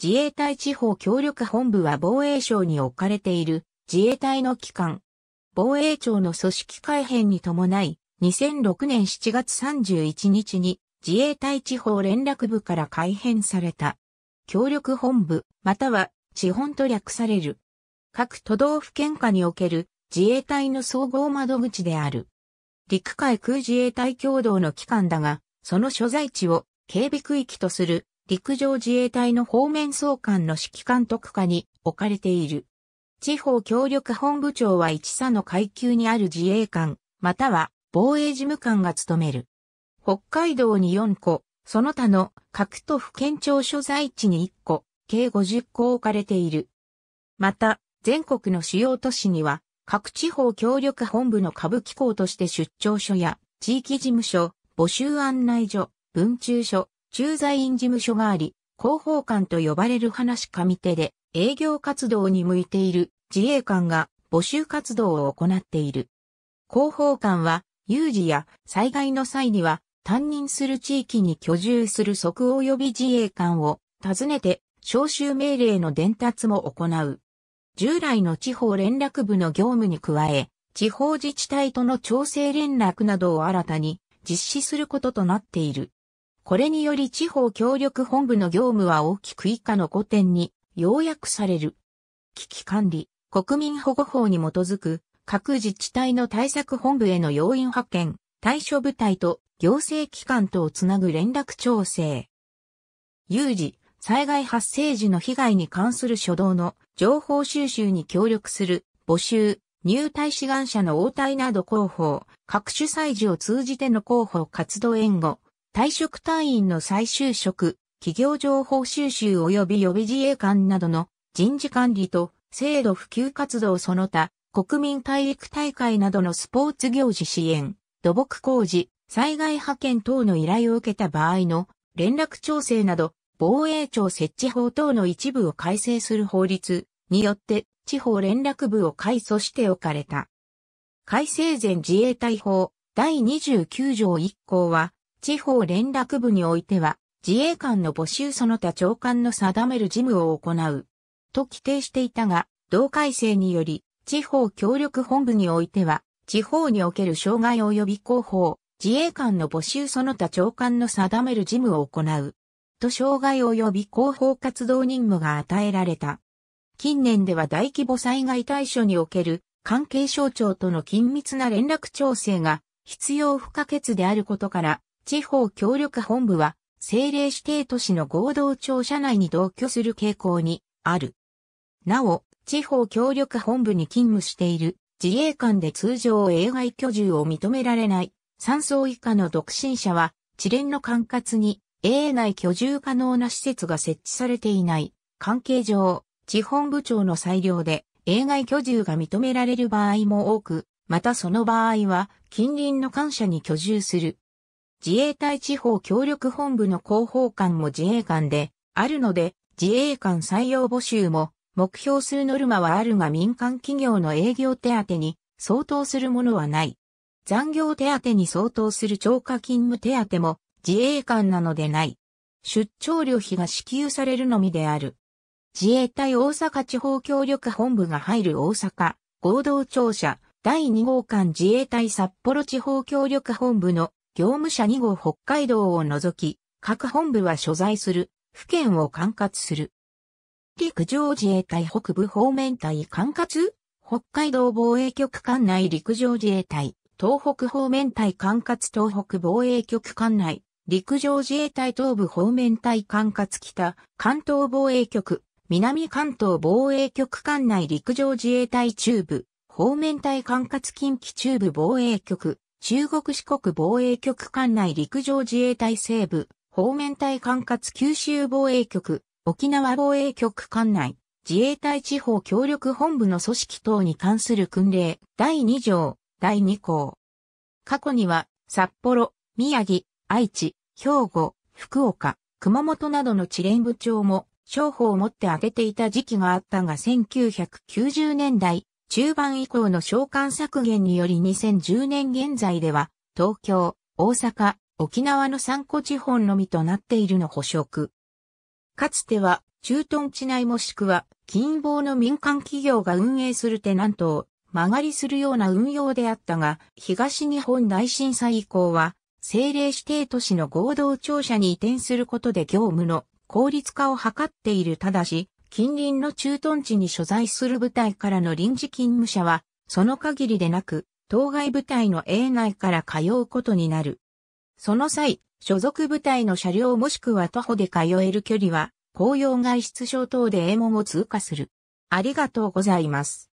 自衛隊地方協力本部は防衛省に置かれている自衛隊の機関。防衛庁の組織改編に伴い、2006年7月31日に自衛隊地方連絡部から改編された。協力本部、または地本と略される。各都道府県下における自衛隊の総合窓口である。陸海空自衛隊共同の機関だが、その所在地を警備区域とする陸上自衛隊の方面総監の指揮監督下に置かれている。地方協力本部長は一佐の階級にある自衛官、または防衛事務官が務める。北海道に4個、その他の各都府県庁所在地に1個、計50個置かれている。また、全国の主要都市には、各地方協力本部の下部機構として出張所や地域事務所、募集案内所、文中所、駐在員事務所があり、広報官と呼ばれる話上手で営業活動に向いている自衛官が募集活動を行っている。広報官は有事や災害の際には担任する地域に居住する即及び自衛官を訪ねて招集命令の伝達も行う。従来の地方連絡部の業務に加え、地方自治体との調整連絡などを新たに実施することとなっている。これにより地方協力本部の業務は大きく以下の5点に要約される。危機管理、国民保護法に基づく各自治体の対策本部への要因派遣、対処部隊と行政機関とをつなぐ連絡調整。有事、災害発生時の被害に関する初動の情報収集に協力する募集、入隊志願者の応対など広報、各種祭事を通じての広報活動援護、退職隊員の再就職、企業情報収集及び予備自衛官などの人事管理と制度普及活動その他、国民体育大会などのスポーツ行事支援、土木工事、災害派遣等の依頼を受けた場合の連絡調整など、防衛庁設置法等の一部を改正する法律によって地方連絡部を改組しておかれた。改正前自衛隊法第29条1項は地方連絡部においては、自衛官の募集その他長官の定める事務を行う。と規定していたが、同改正により、地方協力本部においては、地方における障害及び広報、自衛官の募集その他長官の定める事務を行う。と障害及び広報活動任務が与えられた。近年では大規模災害対処における関係省庁との緊密な連絡調整が必要不可欠であることから地方協力本部は、政令指定都市の合同庁舎内に同居する傾向にある。なお、地方協力本部に勤務している自衛官で通常営外居住を認められない3層以下の独身者は、地連の管轄に営内居住可能な施設が設置されていない関係上、地方部長の裁量で営外居住が認められる場合も多く、またその場合は近隣の官舎に居住する自衛隊地方協力本部の広報官も自衛官であるので、自衛官採用募集も目標数ノルマはあるが民間企業の営業手当に相当するものはない。残業手当に相当する超過勤務手当も自衛官なのでない。出張旅費が支給されるのみである。自衛隊大阪地方協力本部が入る大阪合同庁舎第2号館自衛隊札幌地方協力本部の業務者2号北海道を除き、各本部は所在する、府県を管轄する。陸上自衛隊北部方面隊管轄北海道防衛局管内陸上自衛隊、東北方面隊管轄東北防衛局管内、陸上自衛隊東部方面隊管轄北、関東防衛局、南関東防衛局管内陸上自衛隊中部、方面隊管轄近畿中部防衛局、中国四国防衛局管内陸上自衛隊西部、方面隊管轄九州防衛局、沖縄防衛局管内、自衛隊地方協力本部の組織等に関する訓令、第2条、第2項。過去には、札幌、宮城、愛知、兵庫、福岡、熊本などの地連部長も、商法を持って挙げていた時期があったが1990年代、中盤以降の償還削減により2010年現在では、東京、大阪、沖縄の三個地方のみとなっているの捕食。かつては、駐屯地内もしくは、近傍の民間企業が運営するテナントを曲がりするような運用であったが、東日本大震災以降は、政令指定都市の合同庁舎に移転することで業務の効率化を図っているただし、近隣の駐屯地に所在する部隊からの臨時勤務者は、その限りでなく、当該部隊の営内から通うことになる。その際、所属部隊の車両もしくは徒歩で通える距離は、公用外出省等で営門を通過する。ありがとうございます。